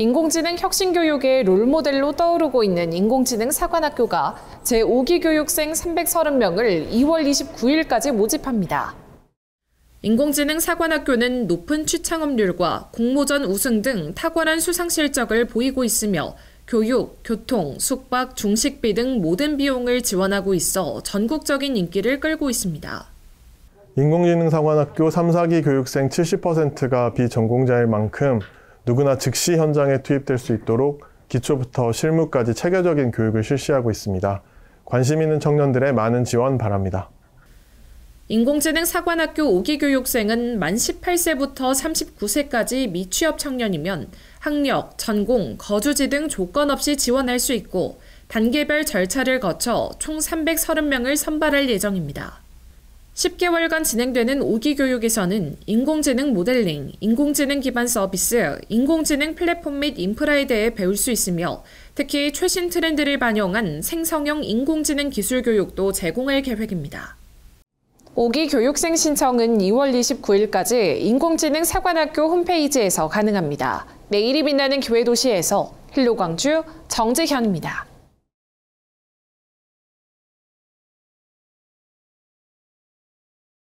인공지능 혁신 교육의 롤모델로 떠오르고 있는 인공지능 사관학교가 제5기 교육생 330명을 2월 29일까지 모집합니다. 인공지능 사관학교는 높은 취창업률과 공모전 우승 등 탁월한 수상 실적을 보이고 있으며 교육, 교통, 숙박, 중식비 등 모든 비용을 지원하고 있어 전국적인 인기를 끌고 있습니다. 인공지능 사관학교 3, 4기 교육생 70%가 비전공자일 만큼 누구나 즉시 현장에 투입될 수 있도록 기초부터 실무까지 체계적인 교육을 실시하고 있습니다. 관심 있는 청년들의 많은 지원 바랍니다. 인공지능 사관학교 5기 교육생은 만 18세부터 39세까지 미취업 청년이면 학력, 전공, 거주지 등 조건 없이 지원할 수 있고 단계별 절차를 거쳐 총 330명을 선발할 예정입니다. 10개월간 진행되는 5기 교육에서는 인공지능 모델링, 인공지능 기반 서비스, 인공지능 플랫폼 및 인프라에 대해 배울 수 있으며 특히 최신 트렌드를 반영한 생성형 인공지능 기술 교육도 제공할 계획입니다. 5기 교육생 신청은 2월 29일까지 인공지능 사관학교 홈페이지에서 가능합니다. 내일이 빛나는 기회도시에서 힐로광주 정재현입니다.